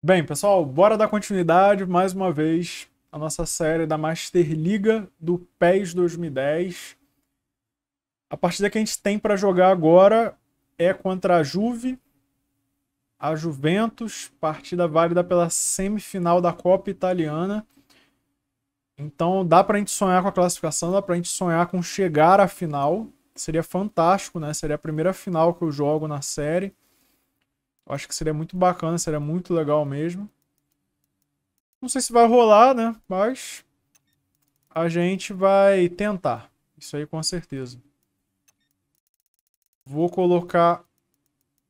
Bem, pessoal, bora dar continuidade mais uma vez à nossa série da Master Liga do PES 2010. A partida que a gente tem para jogar agora é contra a Juve, a Juventus, partida válida pela semifinal da Copa Italiana. Então dá para a gente sonhar com a classificação, dá para a gente sonhar com chegar à final. Seria fantástico, né? Seria a primeira final que eu jogo na série. Eu acho que seria muito bacana, seria muito legal mesmo. Não sei se vai rolar, né? Mas a gente vai tentar. Isso aí com certeza. Vou colocar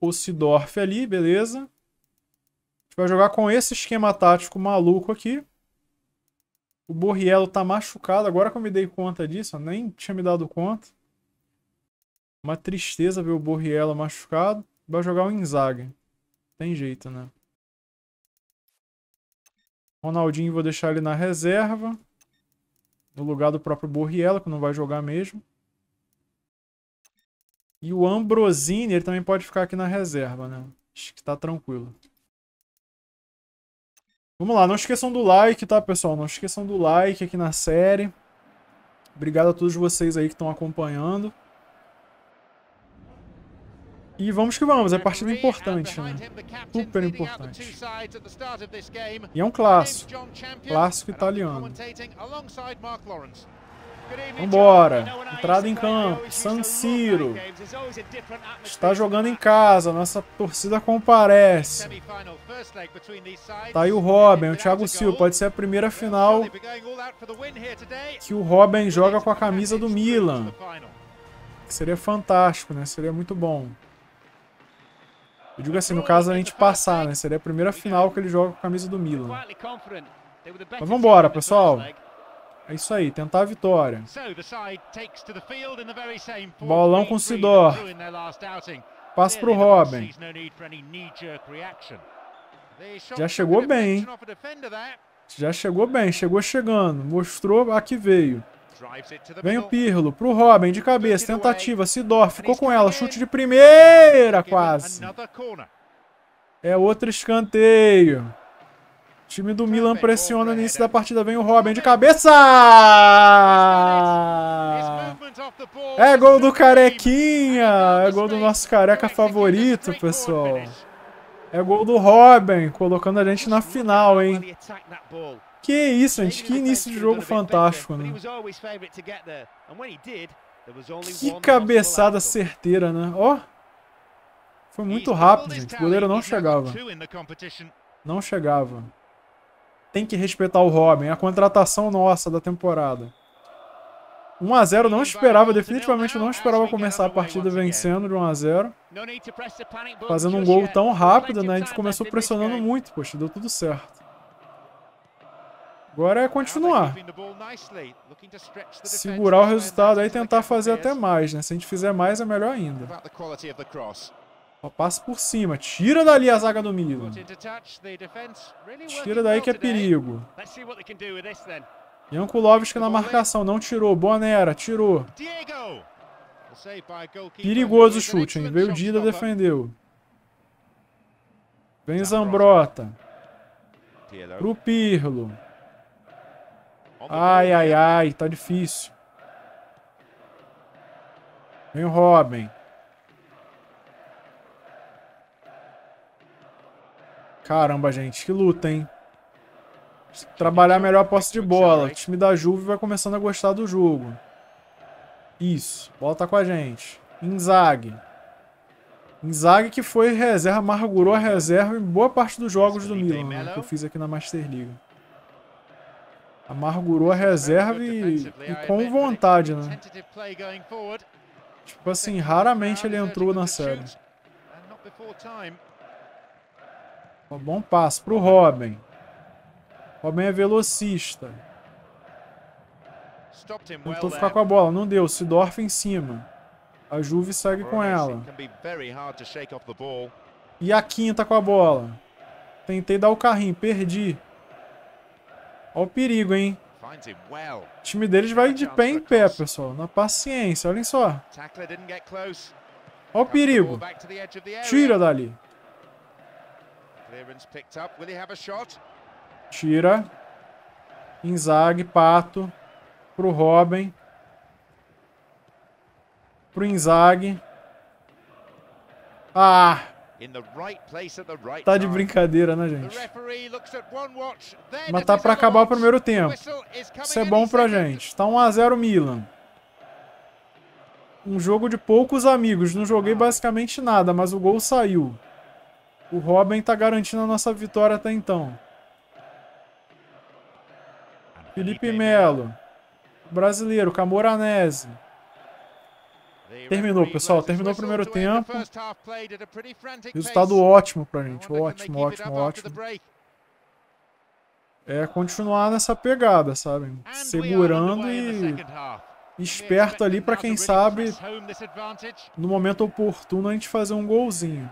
o Sidorf ali, beleza. A gente vai jogar com esse esquema tático maluco aqui. O Borriello tá machucado, agora que eu me dei conta disso, eu nem tinha me dado conta. Uma tristeza ver o Borriello machucado. Vai jogar o Inzaghi. Tem jeito, né? Ronaldinho vou deixar ele na reserva. No lugar do próprio Borriello, que não vai jogar mesmo. E o Ambrosini, ele também pode ficar aqui na reserva, né? Acho que tá tranquilo. Vamos lá, não esqueçam do like, tá, pessoal? Não esqueçam do like aqui na série. Obrigado a todos vocês aí que estão acompanhando. E vamos que vamos, é partida importante, né? Super importante. E é um clássico. Clássico italiano. Vambora. Entrada em campo. San Siro. Está jogando em casa. Nossa torcida comparece. Tá aí o Robin, é o Thiago Silva. Pode ser a primeira final que o Robin joga com a camisa do Milan. seria fantástico, né? Seria muito bom. Eu digo assim, no caso, a gente passar, né? Seria a primeira final que ele joga com a camisa do Milan. Mas vambora, pessoal. É isso aí, tentar a vitória. Bolão com o Sidor. Passa pro Robin. Já chegou bem, hein? Já chegou bem, chegou chegando. Mostrou a que veio. Vem o Pirlo pro Robin de cabeça, tentativa, Sidor ficou com ela, chute de primeira quase. É outro escanteio. O time do Milan pressiona no início da partida, vem o Robin de cabeça! É gol do Carequinha, é gol do nosso careca favorito, pessoal. É gol do Robin, colocando a gente na final, hein? Que isso, gente, que início de jogo fantástico, né? Que cabeçada certeira, né? Ó. Oh. Foi muito rápido, gente. O goleiro não chegava. Não chegava. Tem que respeitar o Robin. A contratação nossa da temporada. 1x0, não esperava, definitivamente não esperava começar a partida vencendo de 1x0. Fazendo um gol tão rápido, né? A gente começou pressionando muito, poxa, deu tudo certo. Agora é continuar. Segurar o resultado aí e tentar fazer até mais, né? Se a gente fizer mais, é melhor ainda. Ó, passa por cima. Tira dali a zaga do Milan. Tira daí que é perigo. Jankulovski na marcação. Não tirou. Bonera. Tirou. Perigoso o chute, hein? Veio Dida, defendeu. Vem Zambrota. Pro Pirlo. Ai, ai, né? ai, tá difícil. Vem o Robin. Caramba, gente, que luta, hein? Trabalhar melhor a posse de bola. O time da Juve vai começando a gostar do jogo. Isso, bola tá com a gente. Inzaghi. Inzaghi que foi reserva, amargurou a reserva em boa parte dos jogos do Milan, né, que eu fiz aqui na Master League amargurou a reserva e, e com vontade, né? Tipo assim, raramente ele entrou na série. Um bom passo para o Robin. Robin é velocista. Tentou ficar com a bola, não deu. Sidorf em cima. A Juve segue com ela. E a quinta com a bola. Tentei dar o carrinho, perdi. Olha o perigo, hein? O time deles vai de pé em pé, pessoal. Na paciência, olhem só. Olha o perigo. Tira dali. Tira. Inzag, Pato. Pro Robin. Pro Inzag. Ah! Tá de brincadeira, né, gente? Mas tá pra acabar o primeiro tempo. Isso é bom pra gente. Tá 1x0 Milan. Um jogo de poucos amigos. Não joguei basicamente nada, mas o gol saiu. O Robin tá garantindo a nossa vitória até então. Felipe Melo. Brasileiro, Camoranese. Terminou, pessoal. Terminou o primeiro tempo. Resultado ótimo pra gente. Ótimo, ótimo, ótimo. É continuar nessa pegada, sabe? Segurando e esperto ali para quem sabe no momento oportuno a gente fazer um golzinho.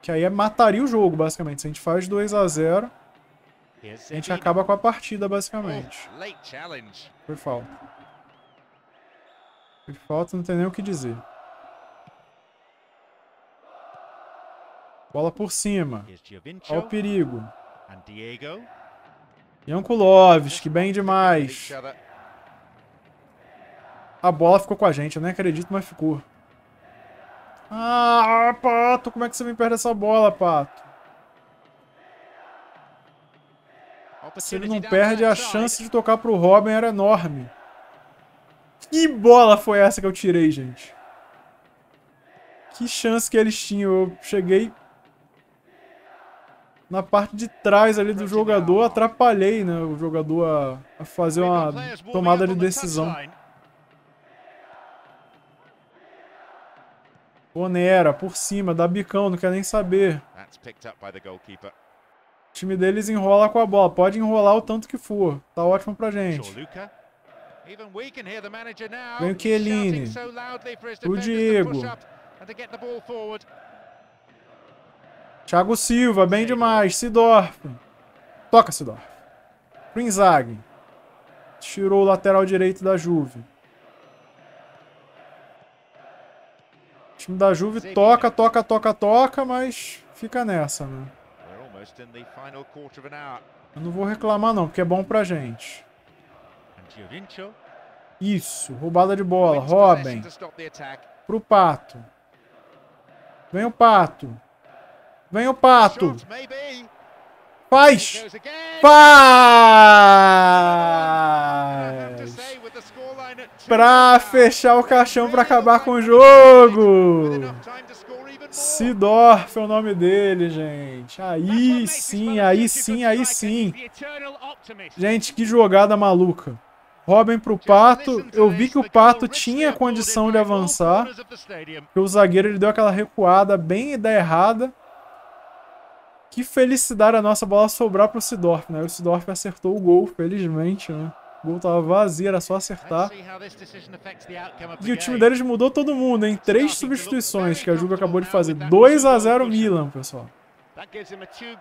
Que aí é, mataria o jogo, basicamente. Se a gente faz 2 a 0 a gente acaba com a partida, basicamente. Oh, Foi falta. De falta não tem nem o que dizer. Bola por cima. Olha o perigo. que bem demais. A bola ficou com a gente, eu nem acredito, mas ficou. Ah, Pato, como é que você me perde essa bola, Pato? Se ele não perde, a chance de tocar para o Robin era enorme. Que bola foi essa que eu tirei, gente? Que chance que eles tinham. Eu cheguei na parte de trás ali do jogador, atrapalhei né, o jogador a, a fazer uma tomada de decisão. Onera, por cima, dá bicão, não quer nem saber. O time deles enrola com a bola, pode enrolar o tanto que for. Tá ótimo pra gente. Vem o Chiellini. O Diego. Thiago Silva, bem demais. Sidorf. Toca, Sidorf. Pro Tirou o lateral direito da Juve. O time da Juve toca, toca, toca, toca, mas fica nessa, né? Eu não vou reclamar não, porque é bom pra gente. Isso, roubada de bola. Robin. Pro Pato. Vem o Pato. Vem o Pato. Faz! Faz! Pra fechar o caixão pra acabar com o jogo! Sidorf é o nome dele, gente. Aí sim, aí sim, aí sim. Gente, que jogada maluca. Robin pro Pato. Eu vi que o Pato tinha condição de avançar. Porque o zagueiro ele deu aquela recuada bem da errada. Que felicidade a nossa bola sobrar pro o Sidorf, né? O Sidorf acertou o gol, felizmente, né? O gol tava vazio, era só acertar. E o time deles mudou todo mundo, hein? Três substituições que a Juve acabou de fazer. 2 a 0 Milan, pessoal.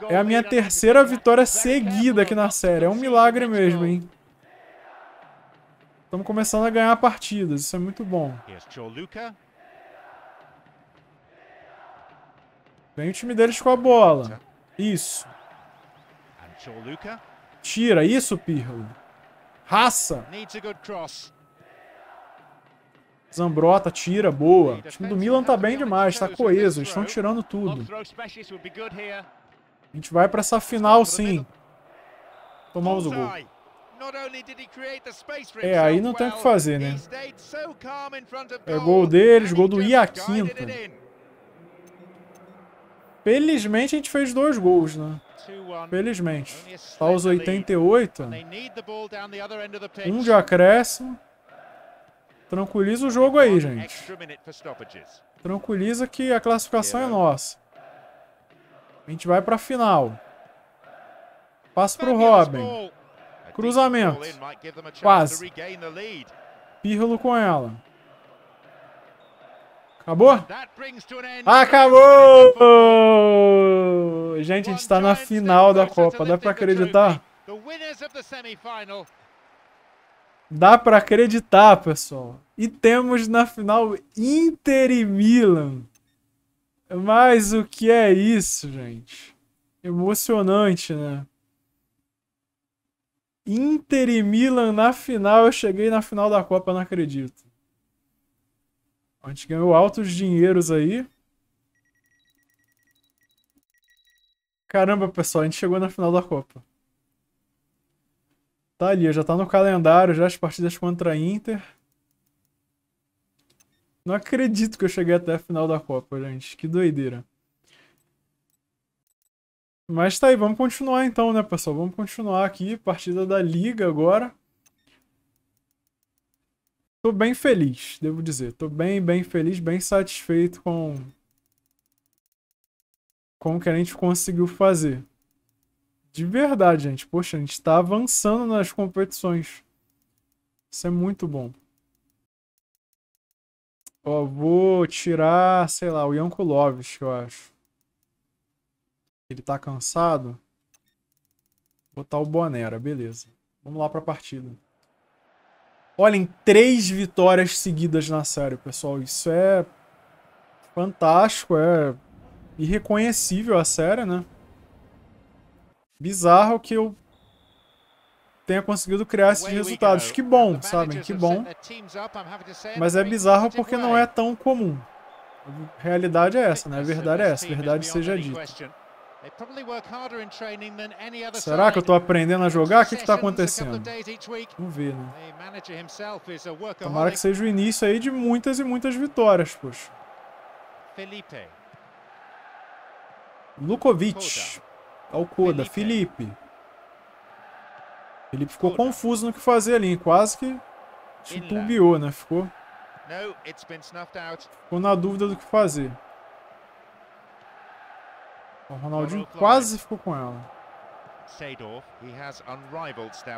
É a minha terceira vitória seguida aqui na série. É um milagre mesmo, hein? Estamos começando a ganhar partidas, isso é muito bom. Vem o time deles com a bola. Isso. Tira, isso, Pirlo. Raça. Zambrota tira, boa. O time do Milan tá bem demais, tá coeso, eles estão tirando tudo. A gente vai para essa final sim. Tomamos o gol. É, aí não tem o que fazer, né? É gol deles, gol do Iaquinta. Felizmente a gente fez dois gols, né? Felizmente. Aos 88. Um de acréscimo. Tranquiliza o jogo aí, gente. Tranquiliza que a classificação é nossa. A gente vai pra final. Passa pro Robin. Cruzamento. Quase. Pirlo com ela. Acabou? Acabou! Gente, a gente está na final da Copa. Dá para acreditar? Dá para acreditar, pessoal. E temos na final Inter e Milan. Mas o que é isso, gente? Emocionante, né? Inter e Milan na final. Eu cheguei na final da Copa, não acredito. A gente ganhou altos dinheiros aí. Caramba, pessoal, a gente chegou na final da Copa. Tá ali, já tá no calendário já as partidas contra a Inter. Não acredito que eu cheguei até a final da Copa, gente. Que doideira. Mas tá aí, vamos continuar então, né, pessoal? Vamos continuar aqui, partida da Liga agora. Tô bem feliz, devo dizer. Tô bem, bem feliz, bem satisfeito com... Com o que a gente conseguiu fazer. De verdade, gente. Poxa, a gente tá avançando nas competições. Isso é muito bom. Ó, vou tirar, sei lá, o Yanko Loves, que eu acho. Ele tá cansado. Botar o Bonera, beleza. Vamos lá pra partida. Olhem, três vitórias seguidas na série, pessoal. Isso é fantástico, é irreconhecível a série, né? Bizarro que eu tenha conseguido criar esses resultados. Que bom, sabem? Que bom. Mas é bizarro porque não é tão comum. A realidade é essa, né? A verdade é essa. A verdade seja dita. Será que eu estou aprendendo a jogar? O que está acontecendo? Vamos ver, né? Tomara que seja o início aí de muitas e muitas vitórias, poxa. Lukovic. Alcoda. Felipe. Felipe ficou confuso no que fazer ali. Quase que titubeou, né? Ficou, ficou na dúvida do que fazer. O Ronaldinho quase ficou com ela.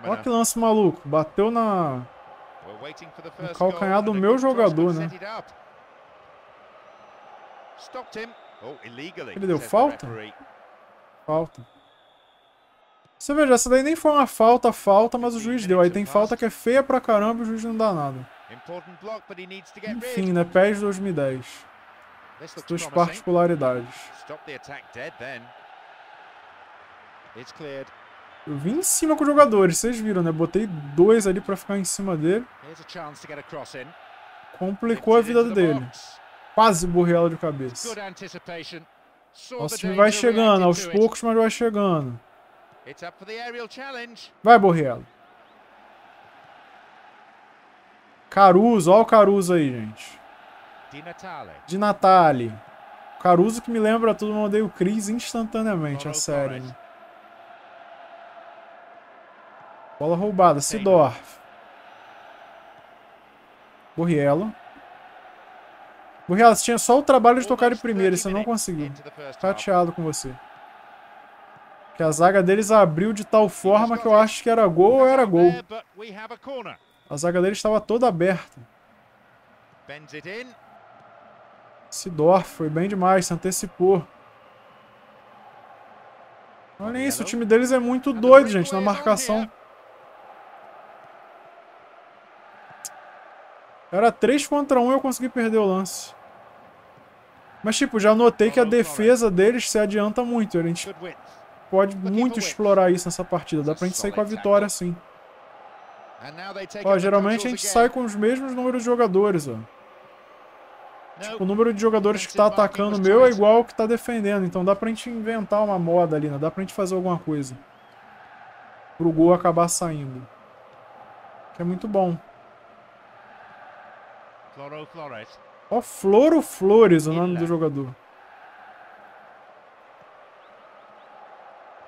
Olha que lance maluco. Bateu na... No calcanhar do meu jogador, né? Oh, Ele deu falta? Falta. Você veja, essa daí nem foi uma falta, falta, mas o juiz deu. Aí tem falta que é feia pra caramba e o juiz não dá nada. Enfim, né? PES 2010 suas particularidades. Eu vim em cima com os jogadores, vocês viram, né? Botei dois ali para ficar em cima dele. Complicou a vida dele. Quase borrei ela de cabeça. Nosso time vai chegando, aos poucos, mas vai chegando. Vai, Borrello. Caruso, olha o Caruso aí, gente. De Natale. Caruso que me lembra tudo, eu odeio o Cris instantaneamente, a sério. Né? Bola roubada, Sidorf. Borriello. Borriello, você tinha só o trabalho de tocar de primeiro e você não conseguiu. Chateado tá com você. Que a zaga deles abriu de tal forma que eu acho que era gol ou era gol. A zaga deles estava toda aberta. in. Sidorf foi bem demais, se antecipou. Olha isso, o time deles é muito doido, gente, na marcação. Era 3 contra 1 e eu consegui perder o lance. Mas, tipo, já notei que a defesa deles se adianta muito. A gente pode muito explorar isso nessa partida. Dá pra gente sair com a vitória, sim. Ó, geralmente a gente sai com os mesmos números de jogadores, ó. Tipo, o número de jogadores que tá atacando meu é igual ao que tá defendendo. Então dá pra gente inventar uma moda ali, né? Dá pra gente fazer alguma coisa. Pro gol acabar saindo. Que é muito bom. Floro Flores. Ó, Floro Flores, o nome né? do jogador.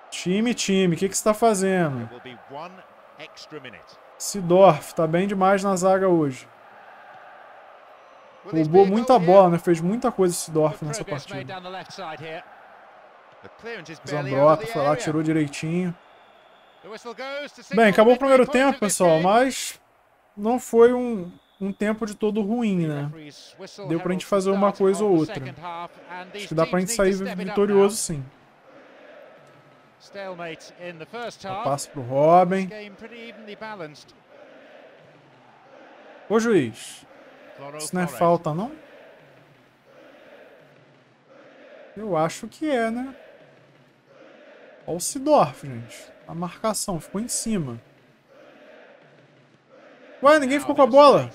Time, time, o que, que você tá fazendo? Sidorf, tá bem demais na zaga hoje. Roubou muita bola, né? Fez muita coisa esse Dorf nessa partida. Fez foi lá, tirou direitinho. Bem, acabou o primeiro tempo, pessoal, mas não foi um, um tempo de todo ruim, né? Deu pra gente fazer uma coisa ou outra. Acho que dá pra gente sair vitorioso, sim. Um passo pro Robin. Ô, juiz. Isso não é falta, não? Eu acho que é, né? Olha o Sidorf, gente. A marcação ficou em cima. Ué, ninguém ficou com a bola.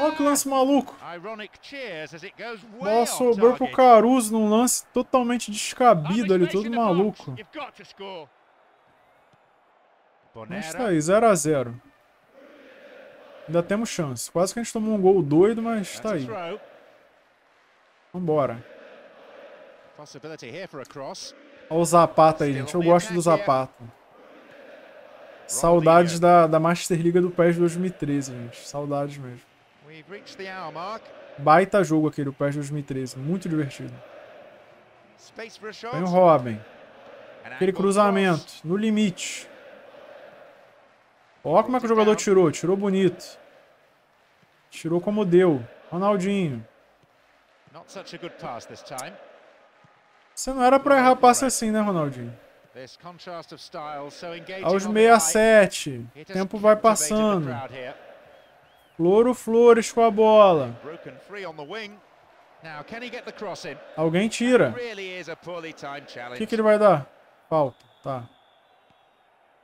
Olha que lance maluco. Bola sobrou pro Caruso num lance totalmente descabido ali, todo maluco. Mas tá aí, 0x0. Ainda temos chance. Quase que a gente tomou um gol doido, mas That's tá aí. Vambora. Olha o Zapata aí, gente. Eu gosto do Zapata. Saudades da, da Master Liga do PES 2013, gente. Saudades mesmo. Baita jogo aquele, o PES 2013. Muito divertido. Vem o Robin. Aquele cruzamento. No limite. Olha como é que o jogador tirou. Tirou bonito. Tirou como deu. Ronaldinho. Você não era pra errar passe assim, né, Ronaldinho? Aos 67. O tempo vai passando. Louro Flores com a bola. Alguém tira. O que, que ele vai dar? Falta. Tá.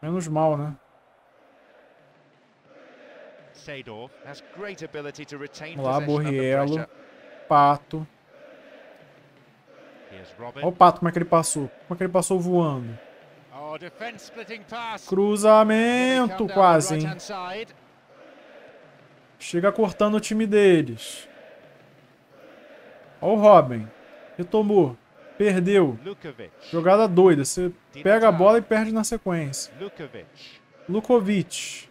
Menos mal, né? Lá, Borriello. Pato. Olha o Pato como é que ele passou. Como é que ele passou voando. Oh, Cruzamento quase, hein? Chega cortando o time deles. Olha o Robin. Retomou. Perdeu. Jogada doida. Você pega a bola e perde na sequência. Lukovic.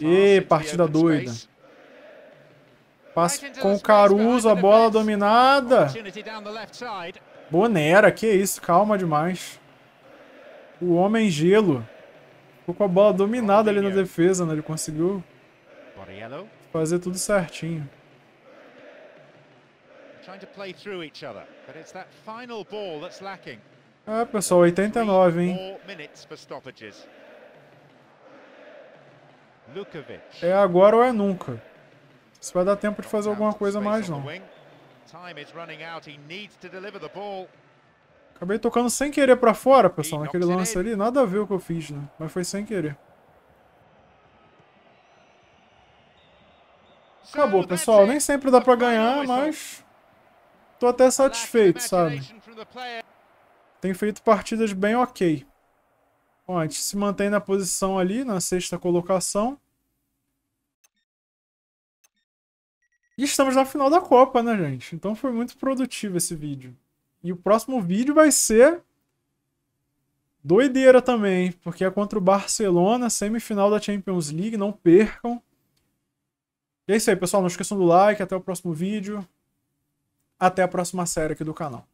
E partida doida. com Caruso, a bola dominada. Bonera, que isso, calma demais. O homem gelo. Ficou com a bola dominada ali na defesa, né? Ele conseguiu fazer tudo certinho. É, pessoal, 89, hein? É agora ou é nunca. Se vai dar tempo de fazer alguma coisa mais, não. Acabei tocando sem querer pra fora, pessoal, naquele lance ali. Nada a ver o que eu fiz, né? Mas foi sem querer. Acabou, pessoal. Nem sempre dá pra ganhar, mas... Tô até satisfeito, sabe? Tem feito partidas bem ok a gente se mantém na posição ali, na sexta colocação. E estamos na final da Copa, né, gente? Então foi muito produtivo esse vídeo. E o próximo vídeo vai ser doideira também, porque é contra o Barcelona, semifinal da Champions League, não percam. E é isso aí, pessoal. Não esqueçam do like, até o próximo vídeo. Até a próxima série aqui do canal.